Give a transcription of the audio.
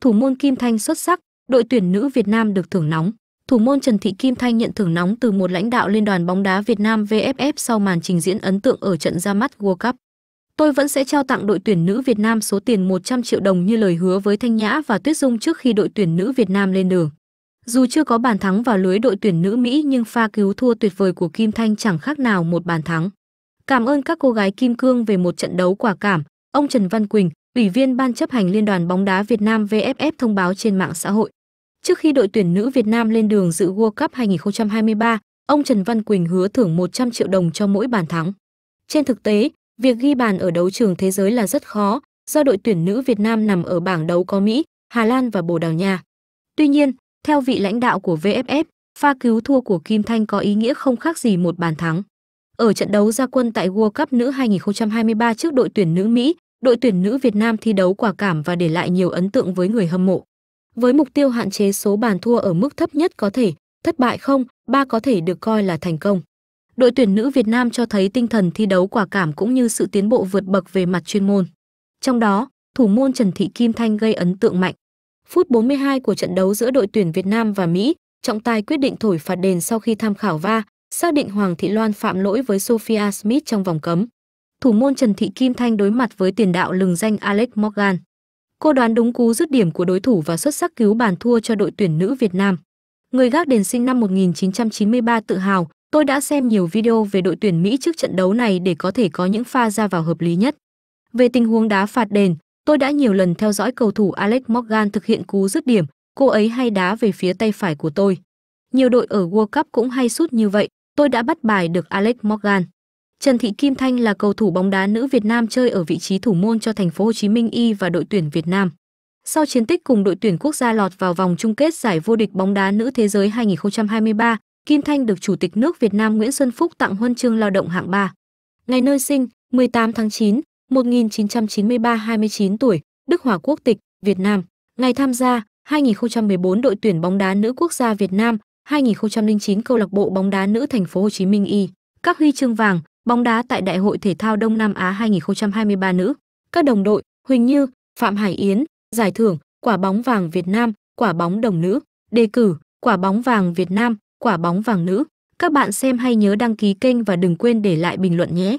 thủ môn Kim Thanh xuất sắc, đội tuyển nữ Việt Nam được thưởng nóng. Thủ môn Trần Thị Kim Thanh nhận thưởng nóng từ một lãnh đạo Liên đoàn bóng đá Việt Nam VFF sau màn trình diễn ấn tượng ở trận ra mắt World Cup. Tôi vẫn sẽ trao tặng đội tuyển nữ Việt Nam số tiền 100 triệu đồng như lời hứa với Thanh Nhã và Tuyết Dung trước khi đội tuyển nữ Việt Nam lên đường. Dù chưa có bàn thắng vào lưới đội tuyển nữ Mỹ nhưng pha cứu thua tuyệt vời của Kim Thanh chẳng khác nào một bàn thắng. Cảm ơn các cô gái Kim Cương về một trận đấu quả cảm, ông Trần Văn Quỳnh, Ủy viên Ban chấp hành Liên đoàn bóng đá Việt Nam VFF thông báo trên mạng xã hội. Trước khi đội tuyển nữ Việt Nam lên đường dự World Cup 2023, ông Trần Văn Quỳnh hứa thưởng 100 triệu đồng cho mỗi bàn thắng. Trên thực tế, việc ghi bàn ở đấu trường thế giới là rất khó, do đội tuyển nữ Việt Nam nằm ở bảng đấu có Mỹ, Hà Lan và Bồ Đào Nha. Tuy nhiên, theo vị lãnh đạo của VFF, pha cứu thua của Kim Thanh có ý nghĩa không khác gì một bàn thắng. Ở trận đấu ra quân tại World Cup nữ 2023 trước đội tuyển nữ Mỹ, đội tuyển nữ Việt Nam thi đấu quả cảm và để lại nhiều ấn tượng với người hâm mộ. Với mục tiêu hạn chế số bàn thua ở mức thấp nhất có thể, thất bại không, ba có thể được coi là thành công. Đội tuyển nữ Việt Nam cho thấy tinh thần thi đấu quả cảm cũng như sự tiến bộ vượt bậc về mặt chuyên môn. Trong đó, thủ môn Trần Thị Kim Thanh gây ấn tượng mạnh. Phút 42 của trận đấu giữa đội tuyển Việt Nam và Mỹ, trọng tài quyết định thổi phạt đền sau khi tham khảo va, xác định Hoàng Thị Loan phạm lỗi với Sophia Smith trong vòng cấm thủ môn Trần Thị Kim Thanh đối mặt với tiền đạo lừng danh Alex Morgan. Cô đoán đúng cú dứt điểm của đối thủ và xuất sắc cứu bàn thua cho đội tuyển nữ Việt Nam. Người gác đền sinh năm 1993 tự hào, tôi đã xem nhiều video về đội tuyển Mỹ trước trận đấu này để có thể có những pha ra vào hợp lý nhất. Về tình huống đá phạt đền, tôi đã nhiều lần theo dõi cầu thủ Alex Morgan thực hiện cú dứt điểm, cô ấy hay đá về phía tay phải của tôi. Nhiều đội ở World Cup cũng hay sút như vậy, tôi đã bắt bài được Alex Morgan. Trần Thị Kim Thanh là cầu thủ bóng đá nữ Việt Nam chơi ở vị trí thủ môn cho thành phố Hồ Chí Minh Y và đội tuyển Việt Nam. Sau chiến tích cùng đội tuyển quốc gia lọt vào vòng chung kết giải vô địch bóng đá nữ thế giới 2023, Kim Thanh được Chủ tịch nước Việt Nam Nguyễn Xuân Phúc tặng huân chương lao động hạng 3. Ngày nơi sinh 18 tháng 9, 1993 29 tuổi, Đức Hòa quốc tịch, Việt Nam. Ngày tham gia 2014 đội tuyển bóng đá nữ quốc gia Việt Nam, 2009 câu lạc bộ bóng đá nữ thành phố Hồ Chí Minh Y. Các huy chương vàng, bóng đá tại Đại hội thể thao Đông Nam Á 2023 nữ. Các đồng đội Huỳnh Như, Phạm Hải Yến, giải thưởng quả bóng vàng Việt Nam, quả bóng đồng nữ, đề cử quả bóng vàng Việt Nam, quả bóng vàng nữ. Các bạn xem hay nhớ đăng ký kênh và đừng quên để lại bình luận nhé.